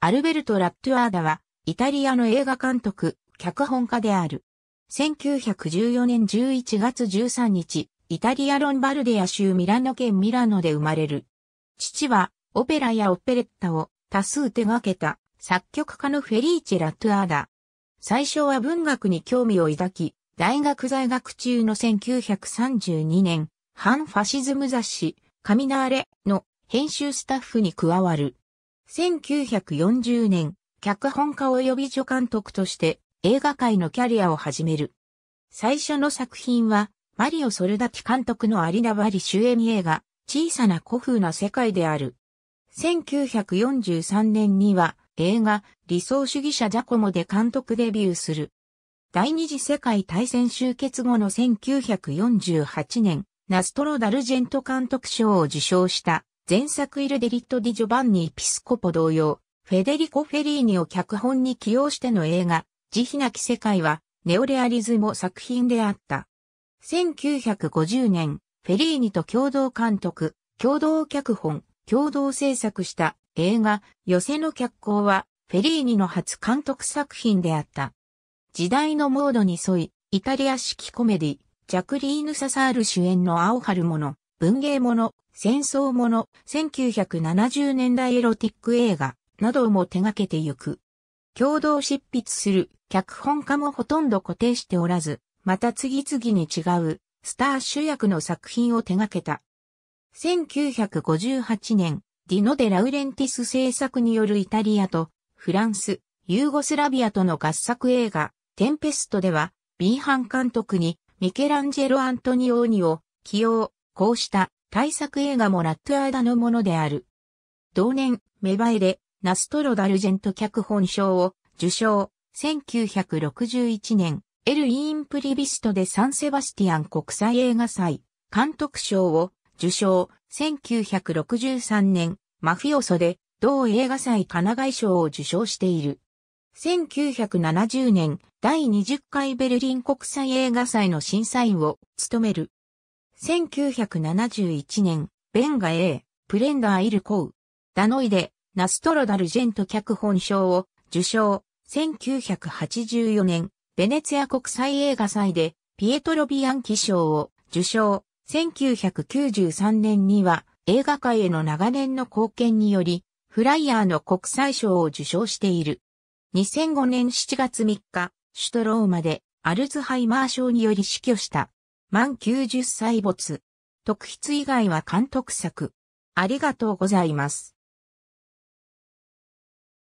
アルベルト・ラットゥアーダは、イタリアの映画監督、脚本家である。1914年11月13日、イタリア・ロンバルディア州ミラノ県ミラノで生まれる。父は、オペラやオペレッタを多数手掛けた作曲家のフェリーチェ・ラットゥアーダ。最初は文学に興味を抱き、大学在学中の1932年、反ファシズム雑誌、カミナーレの編集スタッフに加わる。1940年、脚本家及び助監督として映画界のキャリアを始める。最初の作品は、マリオ・ソルダティ監督のアリナ・バリ主演映画、小さな古風な世界である。1943年には、映画、理想主義者ジャコモで監督デビューする。第二次世界大戦終結後の1948年、ナストロ・ダルジェント監督賞を受賞した前作イルデリット・ディ・ジョバンニ・ピスコポ同様、フェデリコ・フェリーニを脚本に起用しての映画、慈悲なき世界は、ネオレアリズム作品であった。1950年、フェリーニと共同監督、共同脚本、共同制作した映画、寄せの脚光は、フェリーニの初監督作品であった。時代のモードに沿い、イタリア式コメディ、ジャクリーヌ・ササール主演の青春もの、文芸もの、戦争もの、1970年代エロティック映画なども手掛けてゆく。共同執筆する脚本家もほとんど固定しておらず、また次々に違うスター主役の作品を手掛けた。1958年、ディノ・デ・ラウレンティス制作によるイタリアとフランス、ユーゴスラビアとの合作映画、テンペストでは、B 班監督にミケランジェロ・アントニオーニを起用、こうした大作映画もラットアダのものである。同年、メバエレ、ナストロダルジェント脚本賞を受賞。1961年、エル・インプリビストでサンセバスティアン国際映画祭、監督賞を受賞。1963年、マフィオソで同映画祭カナガイ賞を受賞している。1970年、第20回ベルリン国際映画祭の審査員を務める。1971年、ベンガ A、プレンダー・イル・コウ、ダノイで、ナストロダルジェント脚本賞を受賞。1984年、ベネツィア国際映画祭で、ピエトロ・ビアンキ賞を受賞。1993年には、映画界への長年の貢献により、フライヤーの国際賞を受賞している。2005年7月3日、首都ローマでアルツハイマー賞により死去した。満90歳没。特筆以外は監督作。ありがとうございます。